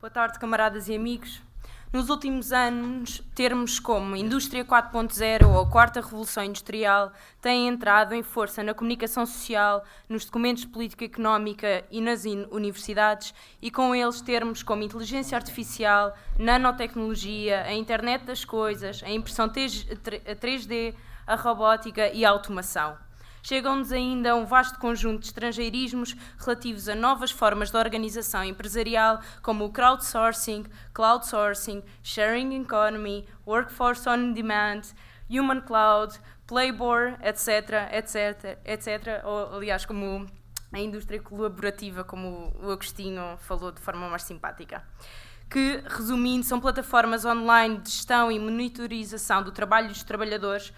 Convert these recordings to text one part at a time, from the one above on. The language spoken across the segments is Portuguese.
Boa tarde, camaradas e amigos. Nos últimos anos, termos como Indústria 4.0 ou Quarta Revolução Industrial têm entrado em força na comunicação social, nos documentos de política económica e nas universidades, e com eles termos como inteligência artificial, nanotecnologia, a internet das coisas, a impressão 3D, a robótica e a automação. Chegam-nos ainda um vasto conjunto de estrangeirismos relativos a novas formas de organização empresarial, como o crowdsourcing, cloudsourcing, sharing economy, workforce on demand, human cloud, playboy, etc., etc., etc., ou, aliás, como a indústria colaborativa, como o Agostinho falou de forma mais simpática que, resumindo, são plataformas online de gestão e monitorização do trabalho dos trabalhadores,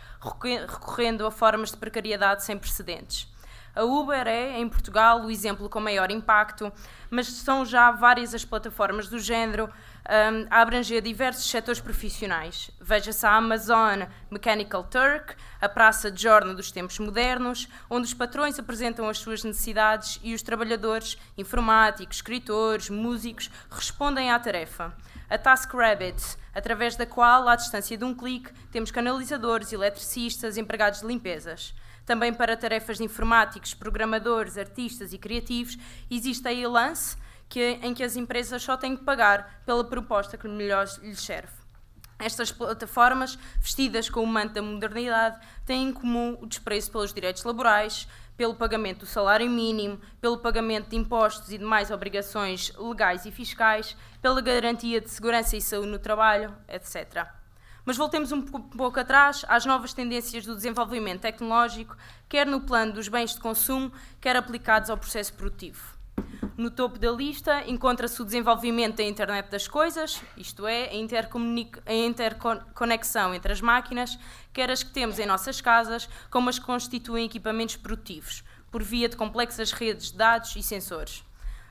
recorrendo a formas de precariedade sem precedentes. A Uber é, em Portugal, o exemplo com maior impacto, mas são já várias as plataformas do género um, a abranger diversos setores profissionais. Veja-se a Amazon Mechanical Turk, a Praça de Jornal dos Tempos Modernos, onde os patrões apresentam as suas necessidades e os trabalhadores, informáticos, escritores, músicos, respondem à tarefa. A TaskRabbit, através da qual, à distância de um clique, temos canalizadores, eletricistas, empregados de limpezas. Também para tarefas de informáticos, programadores, artistas e criativos, existe a e-lance, que, em que as empresas só têm que pagar pela proposta que melhor lhes serve. Estas plataformas, vestidas com o manto da modernidade, têm em comum o desprezo pelos direitos laborais, pelo pagamento do salário mínimo, pelo pagamento de impostos e demais obrigações legais e fiscais, pela garantia de segurança e saúde no trabalho, etc. Mas voltemos um pouco atrás às novas tendências do desenvolvimento tecnológico, quer no plano dos bens de consumo, quer aplicados ao processo produtivo. No topo da lista encontra-se o desenvolvimento da internet das coisas, isto é, a, a, interconexão entre as máquinas, quer as que temos em nossas casas, como as que constituem equipamentos produtivos, por via de complexas redes de dados e sensores.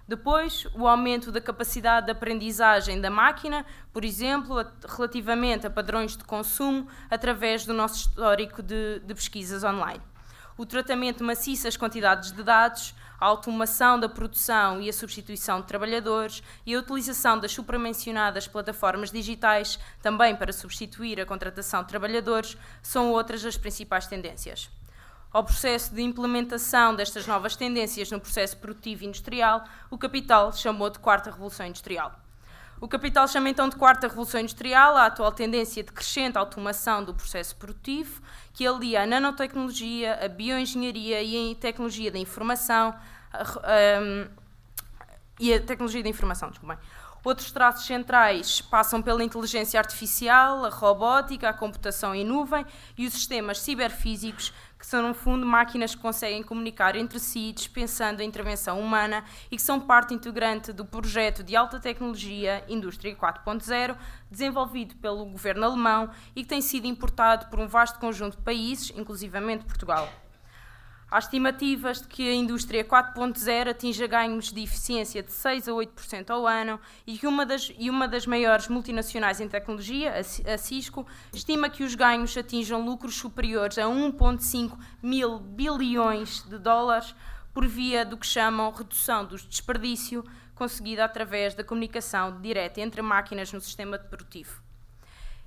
Depois, o aumento da capacidade de aprendizagem da máquina, por exemplo, relativamente a padrões de consumo, através do nosso histórico de, de pesquisas online. O tratamento maciço das quantidades de dados, a automação da produção e a substituição de trabalhadores e a utilização das supramencionadas plataformas digitais, também para substituir a contratação de trabalhadores, são outras das principais tendências ao processo de implementação destas novas tendências no processo produtivo industrial, o capital chamou de Quarta Revolução Industrial. O capital chama então de Quarta Revolução Industrial a atual tendência de crescente automação do processo produtivo, que alia a nanotecnologia, a bioengenharia e a tecnologia da informação, a, um, e a tecnologia da informação, desculpem. Outros traços centrais passam pela inteligência artificial, a robótica, a computação em nuvem e os sistemas ciberfísicos, que são, no fundo, máquinas que conseguem comunicar entre si, dispensando a intervenção humana e que são parte integrante do projeto de alta tecnologia Indústria 4.0, desenvolvido pelo governo alemão e que tem sido importado por um vasto conjunto de países, inclusivamente Portugal. Há estimativas de que a indústria 4.0 atinja ganhos de eficiência de 6 a 8% ao ano e que uma das, e uma das maiores multinacionais em tecnologia, a Cisco, estima que os ganhos atinjam lucros superiores a 1.5 mil bilhões de dólares por via do que chamam redução do desperdício, conseguida através da comunicação direta entre máquinas no sistema produtivo.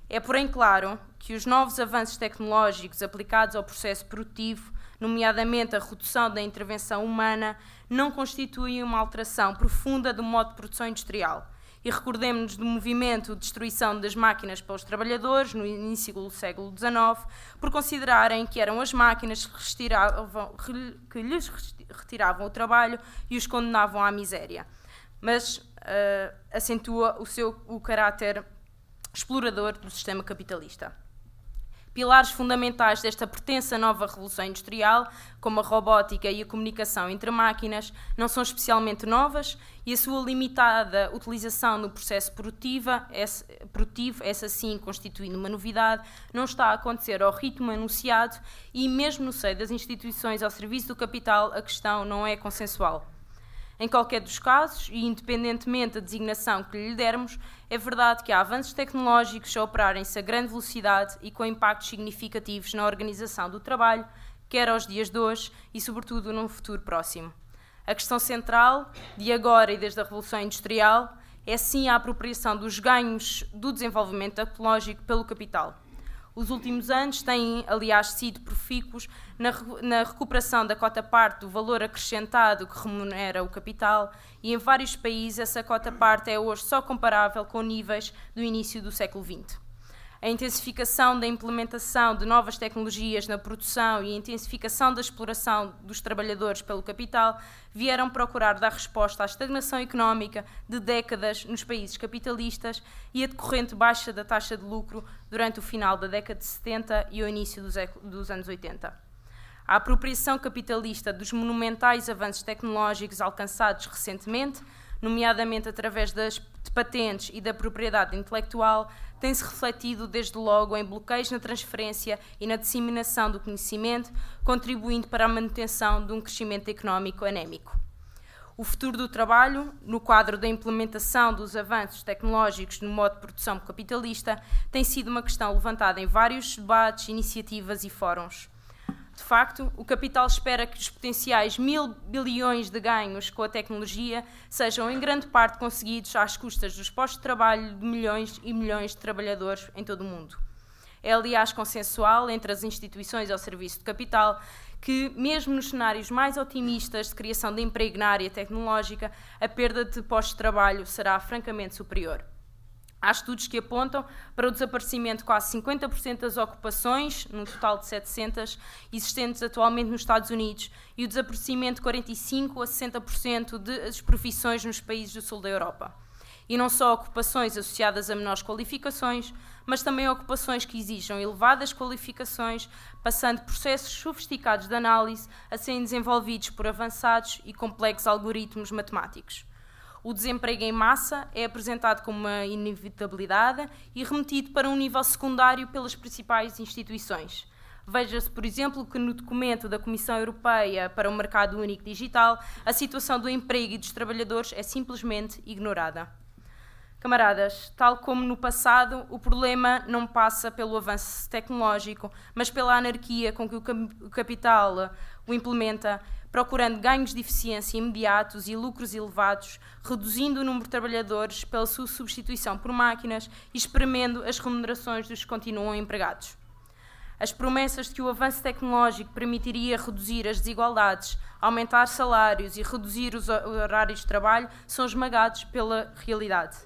É, porém, claro que os novos avanços tecnológicos aplicados ao processo produtivo nomeadamente a redução da intervenção humana, não constituem uma alteração profunda do modo de produção industrial. E recordemos-nos do movimento de destruição das máquinas pelos trabalhadores no início do século XIX, por considerarem que eram as máquinas que, retiravam, que lhes retiravam o trabalho e os condenavam à miséria. Mas uh, acentua o seu o caráter explorador do sistema capitalista pilares fundamentais desta pertença nova revolução industrial, como a robótica e a comunicação entre máquinas, não são especialmente novas e a sua limitada utilização no processo produtivo, essa sim constituindo uma novidade, não está a acontecer ao ritmo anunciado e, mesmo no seio das instituições ao serviço do capital, a questão não é consensual. Em qualquer dos casos, e independentemente da designação que lhe dermos, é verdade que há avanços tecnológicos a operarem-se a grande velocidade e com impactos significativos na organização do trabalho, quer aos dias de hoje e, sobretudo, num futuro próximo. A questão central, de agora e desde a Revolução Industrial, é sim a apropriação dos ganhos do desenvolvimento tecnológico pelo capital. Os últimos anos têm, aliás, sido profícuos na, na recuperação da cota-parte do valor acrescentado que remunera o capital, e em vários países essa cota-parte é hoje só comparável com níveis do início do século XX a intensificação da implementação de novas tecnologias na produção e a intensificação da exploração dos trabalhadores pelo capital vieram procurar dar resposta à estagnação económica de décadas nos países capitalistas e a decorrente baixa da taxa de lucro durante o final da década de 70 e o início dos, dos anos 80. A apropriação capitalista dos monumentais avanços tecnológicos alcançados recentemente, nomeadamente através das de patentes e da propriedade intelectual tem-se refletido desde logo em bloqueios na transferência e na disseminação do conhecimento, contribuindo para a manutenção de um crescimento económico anémico. O futuro do trabalho, no quadro da implementação dos avanços tecnológicos no modo de produção capitalista, tem sido uma questão levantada em vários debates, iniciativas e fóruns. De facto, o capital espera que os potenciais mil bilhões de ganhos com a tecnologia sejam em grande parte conseguidos às custas dos postos de trabalho de milhões e milhões de trabalhadores em todo o mundo. É, aliás, consensual entre as instituições ao serviço do capital que, mesmo nos cenários mais otimistas de criação de emprego na área tecnológica, a perda de postos de trabalho será francamente superior. Há estudos que apontam para o desaparecimento de quase 50% das ocupações, num total de 700, existentes atualmente nos Estados Unidos, e o desaparecimento de 45% a 60% das profissões nos países do sul da Europa. E não só ocupações associadas a menores qualificações, mas também ocupações que exijam elevadas qualificações, passando processos sofisticados de análise a serem desenvolvidos por avançados e complexos algoritmos matemáticos o desemprego em massa é apresentado como uma inevitabilidade e remetido para um nível secundário pelas principais instituições. Veja-se, por exemplo, que no documento da Comissão Europeia para o Mercado Único Digital, a situação do emprego e dos trabalhadores é simplesmente ignorada. Camaradas, tal como no passado, o problema não passa pelo avanço tecnológico, mas pela anarquia com que o capital o implementa, procurando ganhos de eficiência imediatos e lucros elevados, reduzindo o número de trabalhadores pela sua substituição por máquinas e espremendo as remunerações dos que continuam empregados. As promessas de que o avanço tecnológico permitiria reduzir as desigualdades, aumentar salários e reduzir os horários de trabalho são esmagados pela realidade.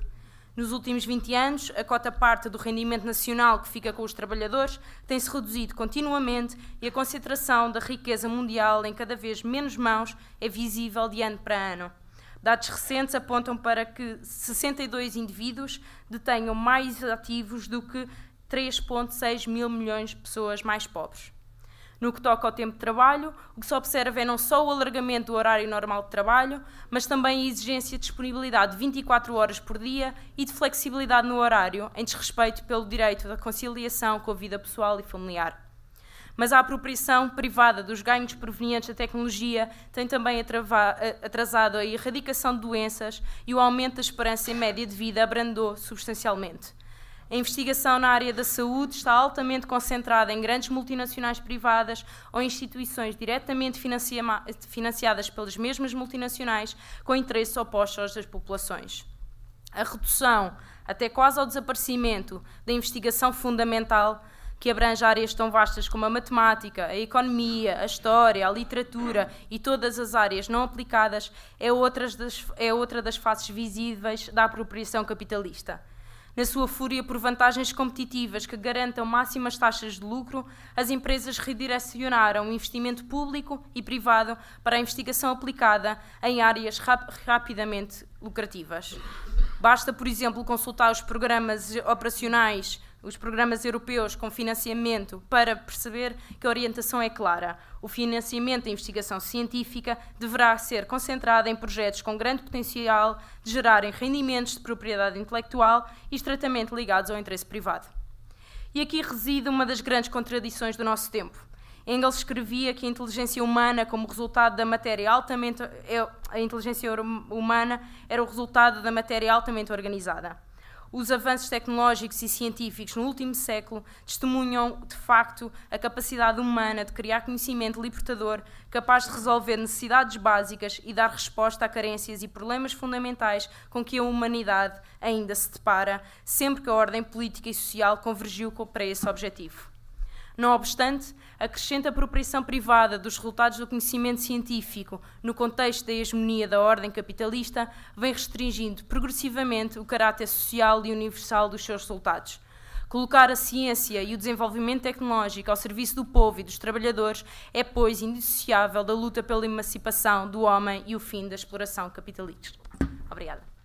Nos últimos 20 anos, a cota parte do rendimento nacional que fica com os trabalhadores tem-se reduzido continuamente e a concentração da riqueza mundial em cada vez menos mãos é visível de ano para ano. Dados recentes apontam para que 62 indivíduos detenham mais ativos do que 3,6 mil milhões de pessoas mais pobres. No que toca ao tempo de trabalho, o que se observa é não só o alargamento do horário normal de trabalho, mas também a exigência de disponibilidade de 24 horas por dia e de flexibilidade no horário, em desrespeito pelo direito da conciliação com a vida pessoal e familiar. Mas a apropriação privada dos ganhos provenientes da tecnologia tem também eh, atrasado a erradicação de doenças e o aumento da esperança em média de vida abrandou substancialmente. A investigação na área da saúde está altamente concentrada em grandes multinacionais privadas ou instituições diretamente financiadas pelas mesmas multinacionais com interesses opostos aos das populações. A redução, até quase ao desaparecimento, da investigação fundamental que abrange áreas tão vastas como a matemática, a economia, a história, a literatura e todas as áreas não aplicadas, é, das, é outra das faces visíveis da apropriação capitalista. Na sua fúria por vantagens competitivas que garantam máximas taxas de lucro, as empresas redirecionaram o investimento público e privado para a investigação aplicada em áreas rap rapidamente lucrativas. Basta, por exemplo, consultar os programas operacionais os programas europeus com financiamento para perceber que a orientação é clara. O financiamento da investigação científica deverá ser concentrado em projetos com grande potencial de gerarem rendimentos de propriedade intelectual e estritamente ligados ao interesse privado. E aqui reside uma das grandes contradições do nosso tempo. Engels escrevia que a inteligência humana, como resultado da matéria altamente é, a inteligência humana era o resultado da matéria altamente organizada. Os avanços tecnológicos e científicos no último século testemunham, de facto, a capacidade humana de criar conhecimento libertador capaz de resolver necessidades básicas e dar resposta a carências e problemas fundamentais com que a humanidade ainda se depara, sempre que a ordem política e social convergiu para esse objetivo. Não obstante, a crescente apropriação privada dos resultados do conhecimento científico no contexto da hegemonia da ordem capitalista vem restringindo progressivamente o caráter social e universal dos seus resultados. Colocar a ciência e o desenvolvimento tecnológico ao serviço do povo e dos trabalhadores é, pois, indissociável da luta pela emancipação do homem e o fim da exploração capitalista. Obrigada.